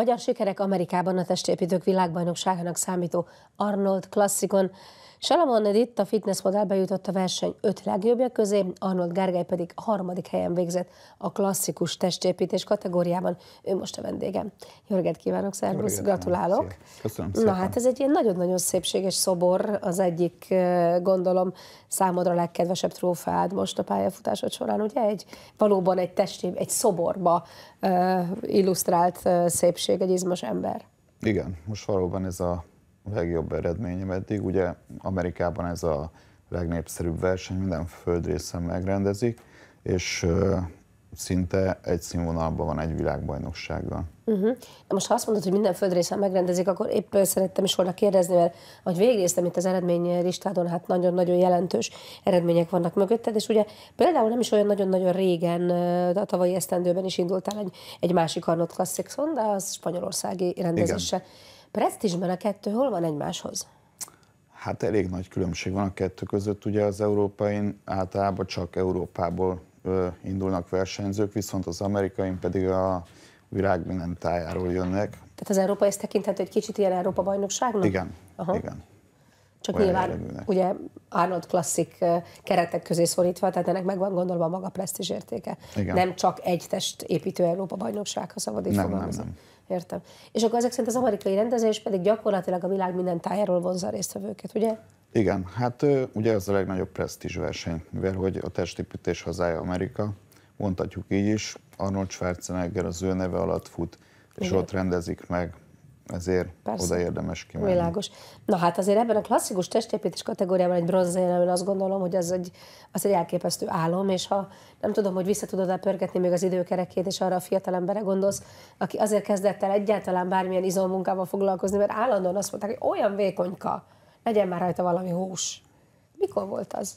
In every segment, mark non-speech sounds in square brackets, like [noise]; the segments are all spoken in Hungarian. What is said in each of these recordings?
Magyar sikerek Amerikában a testépítők világbajnokságának számító Arnold klasszikon Salamon Ritt a fitness modellbe jutott a verseny öt legjobbja közé, Arnold Gergely pedig a harmadik helyen végzett a klasszikus testépítés kategóriában. Ő most a vendégem. Jörget kívánok, szervusz, gratulálok. Szépen. Köszönöm szépen. Na hát ez egy ilyen nagyon-nagyon szépséges szobor, az egyik, gondolom, számodra legkedvesebb trófád most a pályafutásod során, ugye? Egy, valóban egy testép, egy szoborba illusztrált szépség, egy izmos ember. Igen, most valóban ez a legjobb eredményem eddig. Ugye Amerikában ez a legnépszerűbb verseny, minden földrészen megrendezik, és szinte egy színvonalban van egy világbajnoksággal. Uh-huh. Most ha azt mondod, hogy minden földrészen megrendezik, akkor épp szerettem is volna kérdezni, mert ahogy végignéztem itt az eredmény listádon, hát nagyon-nagyon jelentős eredmények vannak mögötted, és ugye például nem is olyan nagyon-nagyon régen, a tavalyi esztendőben is indultál egy, egy másik Arnold Classic de az spanyolországi rendezése. Igen Presztízsben a kettő hol van egymáshoz? Hát elég nagy különbség van a kettő között. Ugye az európai általában csak Európából ö, indulnak versenyzők, viszont az amerikai pedig a világ minden tájáról jönnek. Tehát az európai ezt tekinthető egy kicsit ilyen Európa bajnokságnak? Igen, Aha. igen. Csak Olyan nyilván jellegűnek. ugye Arnold klasszik keretek közé szorítva, tehát ennek megvan gondolva a maga presztízs értéke. Igen. Nem csak egy test építő Európa bajnokság, ha szabad így nem, nem, nem. Értem. És akkor ezek szerint az amerikai rendezés pedig gyakorlatilag a világ minden tájáról vonza a résztvevőket, ugye? Igen, hát ugye ez a legnagyobb presztízs verseny, mivel hogy a testépítés hazája Amerika, mondhatjuk így is, Arnold Schwarzenegger az ő neve alatt fut, és Igen. ott rendezik meg ezért Persze. oda érdemes kimenni. Világos. Na hát azért ebben a klasszikus testépítés kategóriában egy bronzérem, én azt gondolom, hogy az egy, az egy elképesztő álom, és ha nem tudom, hogy vissza tudod pörgetni még az időkerekét, és arra a fiatal emberre gondolsz, aki azért kezdett el egyáltalán bármilyen izommunkával foglalkozni, mert állandóan azt mondták, hogy olyan vékonyka, legyen már rajta valami hús. Mikor volt az?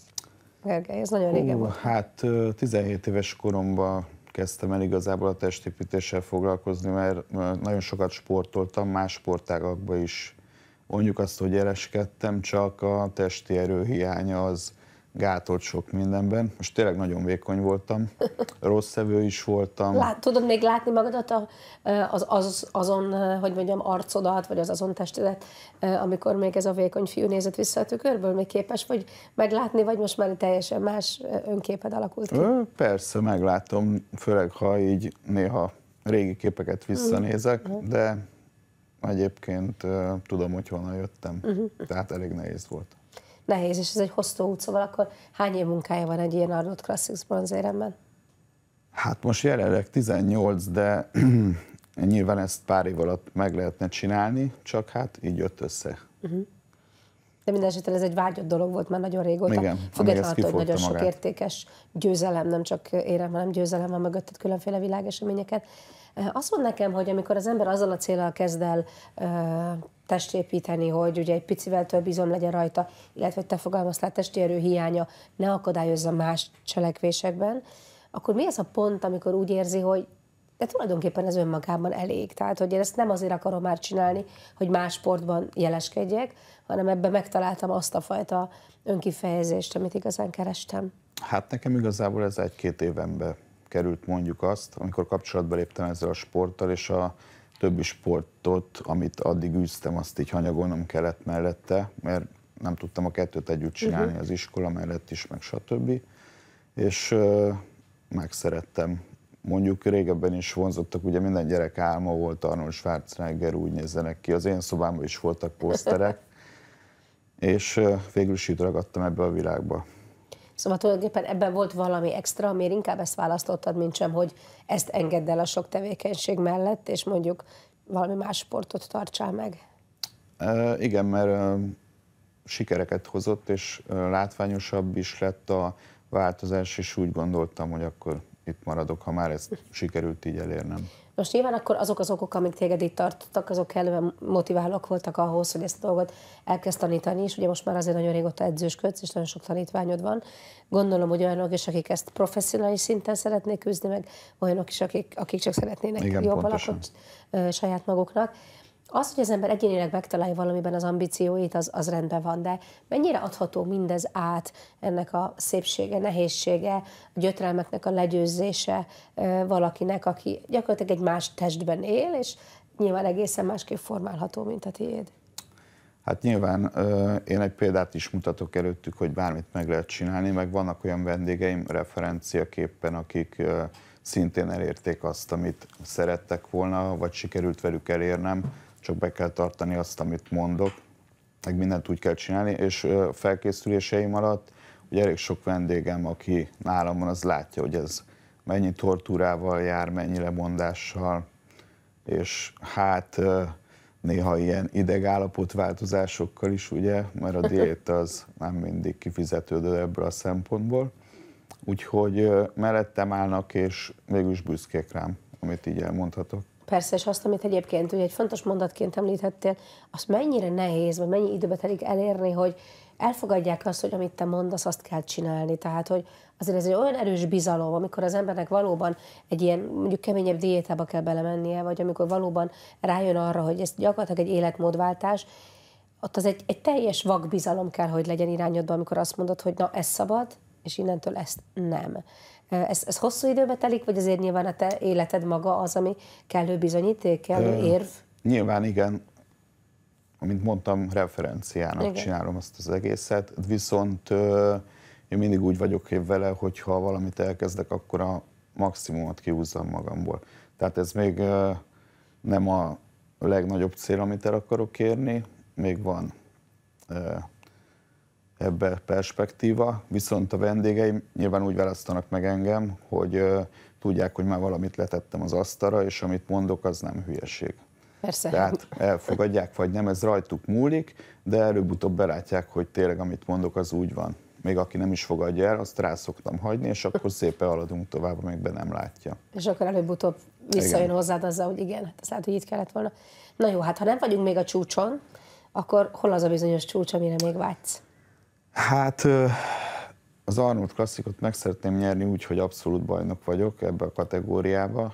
Gergely, ez nagyon régen volt. Hát 17 éves koromban kezdtem el igazából a testépítéssel foglalkozni, mert nagyon sokat sportoltam, más sportágakban is mondjuk azt, hogy ereskedtem, csak a testi erőhiánya az gátolt sok mindenben. Most tényleg nagyon vékony voltam, [laughs] rossz szevő is voltam. Lát, tudod még látni magadat a, eh, az, az, azon, eh, hogy mondjam, arcodat, vagy az azon testedet, eh, amikor még ez a vékony fiú nézett vissza a tükörből, még képes vagy meglátni, vagy most már teljesen más önképed alakult ki? persze, meglátom, főleg ha így néha régi képeket mhm. visszanézek, mm. de egyébként tudom, hogy honnan jöttem, uh-huh. tehát elég nehéz volt nehéz, és ez egy hosszú út, szóval akkor hány év munkája van egy ilyen Arnold Classics bronzéremben? Hát most jelenleg 18, de [clears throat] nyilván ezt pár év alatt meg lehetne csinálni, csak hát így jött össze. Uh-huh. De minden esetben ez egy vágyott dolog volt már nagyon régóta. Igen, Függetlenül hogy nagyon magát. sok értékes győzelem, nem csak érem, hanem győzelem van mögötted különféle világeseményeket. Azt mond nekem, hogy amikor az ember azzal a célral kezd el testépíteni, hogy ugye egy picivel több izom legyen rajta, illetve te fogalmaztál, testi erő hiánya ne akadályozza más cselekvésekben, akkor mi ez a pont, amikor úgy érzi, hogy de tulajdonképpen ez önmagában elég. Tehát, hogy én ezt nem azért akarom már csinálni, hogy más sportban jeleskedjek, hanem ebben megtaláltam azt a fajta önkifejezést, amit igazán kerestem. Hát nekem igazából ez egy-két évembe került mondjuk azt, amikor kapcsolatba léptem ezzel a sporttal, és a, többi sportot, amit addig űztem, azt így hanyagolnom kellett mellette, mert nem tudtam a kettőt együtt mhm. csinálni uh-huh. az iskola mellett is, meg stb. És uh, megszerettem. Mondjuk régebben is vonzottak, ugye minden gyerek álma volt Arnold Schwarzenegger, úgy nézzenek ki. Az én szobámban is voltak poszterek, [laughs] és uh, végül is ragadtam ebbe a világba. Szóval tulajdonképpen ebben volt valami extra, amiért inkább ezt választottad, mint sem, hogy ezt engedd el a sok tevékenység mellett, és mondjuk valami más sportot tartsál meg? E, igen, mert e, sikereket hozott, és e, látványosabb is lett a változás, és úgy gondoltam, hogy akkor itt maradok, ha már ezt sikerült így elérnem. Most nyilván akkor azok az okok, amik téged itt tartottak, azok kellően motiválók voltak ahhoz, hogy ezt a dolgot elkezd tanítani, és ugye most már azért nagyon régóta edzősködsz, és nagyon sok tanítványod van. Gondolom, hogy olyanok is, akik ezt professzionális szinten szeretnék küzdeni, meg olyanok is, akik, akik csak szeretnének Igen, jobb pontosan. alapot saját maguknak. Az, hogy az ember egyénileg megtalálja valamiben az ambícióit, az, az rendben van, de mennyire adható mindez át, ennek a szépsége, nehézsége, a gyötrelmeknek a legyőzése valakinek, aki gyakorlatilag egy más testben él, és nyilván egészen másképp formálható, mint a tiéd. Hát nyilván én egy példát is mutatok előttük, hogy bármit meg lehet csinálni, meg vannak olyan vendégeim referenciaképpen, akik szintén elérték azt, amit szerettek volna, vagy sikerült velük elérnem, csak be kell tartani azt, amit mondok, meg mindent úgy kell csinálni, és felkészüléseim alatt ugye elég sok vendégem, aki nálam van, az látja, hogy ez mennyi tortúrával jár, mennyi lemondással, és hát néha ilyen idegállapotváltozásokkal is, ugye, mert a [laughs] diét az nem mindig kifizetődő ebből a szempontból. Úgyhogy mellettem állnak, és mégis büszkék rám, amit így elmondhatok. Persze, és azt, amit egyébként ugye egy fontos mondatként említettél, azt mennyire nehéz, vagy mennyi időbe telik elérni, hogy elfogadják azt, hogy amit te mondasz, azt kell csinálni. Tehát, hogy azért ez egy olyan erős bizalom, amikor az embernek valóban egy ilyen mondjuk keményebb diétába kell belemennie, vagy amikor valóban rájön arra, hogy ez gyakorlatilag egy életmódváltás, ott az egy, egy teljes vakbizalom kell, hogy legyen irányodban, amikor azt mondod, hogy na, ez szabad, és innentől ezt nem. Ez, ez hosszú időbe telik, vagy azért nyilván a te életed maga az, ami kellő bizonyíték, kellő érv? Nyilván igen. Amint mondtam, referenciának igen. csinálom azt az egészet, viszont én mindig úgy vagyok vele, hogy ha valamit elkezdek, akkor a maximumot kihúzzam magamból. Tehát ez még nem a legnagyobb cél, amit el akarok érni, még van ebbe perspektíva, viszont a vendégeim nyilván úgy választanak meg engem, hogy tudják, hogy már valamit letettem az asztalra, és amit mondok, az nem hülyeség. Persze. Tehát elfogadják, vagy nem, ez rajtuk múlik, de előbb-utóbb belátják, hogy tényleg amit mondok, az úgy van. Még aki nem is fogadja el, azt rá szoktam hagyni, és akkor [laughs] szépen haladunk tovább, amíg be nem látja. És akkor előbb-utóbb visszajön igen. hozzád azzal, hogy igen, hát ez lehet hogy itt kellett volna. Na jó, hát ha nem vagyunk még a csúcson, akkor hol az a bizonyos csúcs, amire még vágysz? Hát az Arnold klasszikot meg szeretném nyerni úgy, hogy abszolút bajnok vagyok ebbe a kategóriába.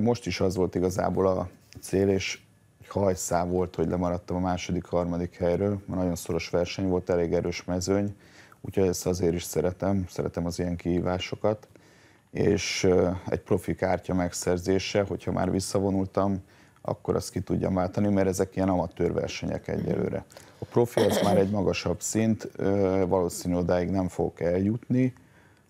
Most is az volt igazából a cél, és hajszá volt, hogy lemaradtam a második, harmadik helyről, mert nagyon szoros verseny volt, elég erős mezőny, úgyhogy ezt azért is szeretem, szeretem az ilyen kihívásokat. És egy profi kártya megszerzése, hogyha már visszavonultam, akkor azt ki tudja váltani, mert ezek ilyen amatőr versenyek egyelőre. A profi az már egy magasabb szint, valószínű odáig nem fogok eljutni,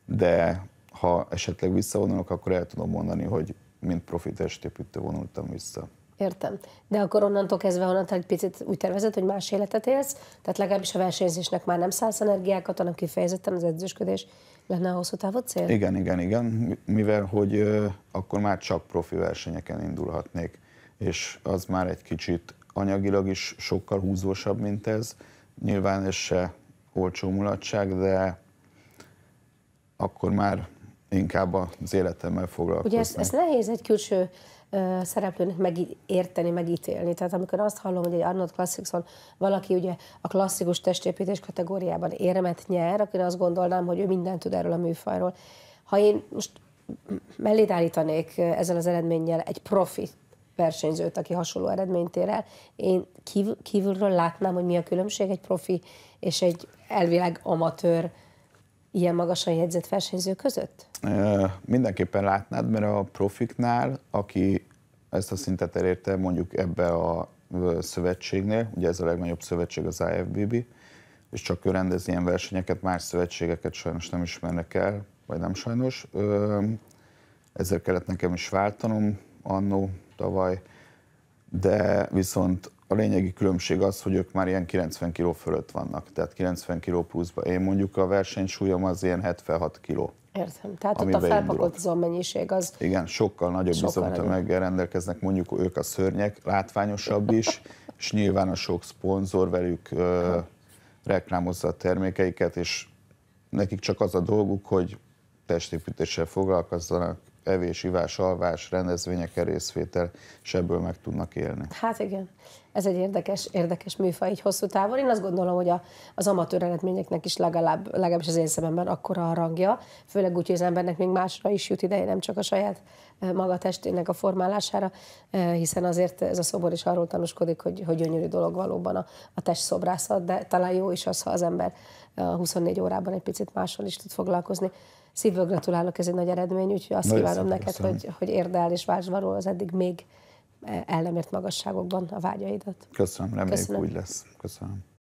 de ha esetleg visszavonulok, akkor el tudom mondani, hogy mint profi testépítő vonultam vissza. Értem. De akkor onnantól kezdve, onnantól egy picit úgy tervezett, hogy más életet élsz, tehát legalábbis a versenyzésnek már nem szállsz energiákat, hanem kifejezetten az edzősködés lenne a hosszú távú cél? Igen, igen, igen. Mivel hogy akkor már csak profi versenyeken indulhatnék és az már egy kicsit anyagilag is sokkal húzósabb, mint ez. Nyilván ez se olcsó mulatság, de akkor már inkább az életemmel foglalkozni. Ugye ezt, ezt nehéz egy külső ö, szereplőnek megérteni, megítélni. Tehát amikor azt hallom, hogy egy Arnold Classicson valaki ugye a klasszikus testépítés kategóriában éremet nyer, akkor azt gondolnám, hogy ő mindent tud erről a műfajról. Ha én most mellét állítanék ezzel az eredménnyel egy profi versenyzőt, aki hasonló eredményt ér el. Én kívül, kívülről látnám, hogy mi a különbség egy profi és egy elvileg amatőr ilyen magasan jegyzett versenyző között? E, mindenképpen látnád, mert a profiknál, aki ezt a szintet elérte mondjuk ebbe a szövetségnél, ugye ez a legnagyobb szövetség az IFBB, és csak ő rendez ilyen versenyeket, más szövetségeket sajnos nem ismernek el, vagy nem sajnos. Ezzel kellett nekem is váltanom annó tavaly, de viszont a lényegi különbség az, hogy ők már ilyen 90 kg fölött vannak, tehát 90 kg pluszba. Én mondjuk a versenysúlyom az ilyen 76 kg. Értem. Tehát ott a felpakolt mennyiség az... Igen, sokkal nagyobb izomtömeggel rendelkeznek, mondjuk ők a szörnyek, látványosabb is, [laughs] és nyilván a sok szponzor velük ö, reklámozza a termékeiket, és nekik csak az a dolguk, hogy testépítéssel foglalkozzanak, evés, ivás, alvás, rendezvények, részvétel, és ebből meg tudnak élni. Hát igen, ez egy érdekes, érdekes műfaj így hosszú távon. Én azt gondolom, hogy a, az amatőr eredményeknek is legalább, legalábbis az én szememben akkora a rangja, főleg úgy, hogy az embernek még másra is jut ideje, nem csak a saját e, maga testének a formálására, e, hiszen azért ez a szobor is arról tanúskodik, hogy, hogy gyönyörű dolog valóban a, a test szobrászat, de talán jó is az, ha az ember 24 e, órában egy picit mással is tud foglalkozni szívből gratulálok, ez egy nagy eredmény, úgyhogy azt nagy kívánom neked, köszönöm. hogy, hogy érd el és vágysz való az eddig még eh, el nem ért magasságokban a vágyaidat. Köszönöm, reméljük Köszönöm. úgy lesz. Köszönöm.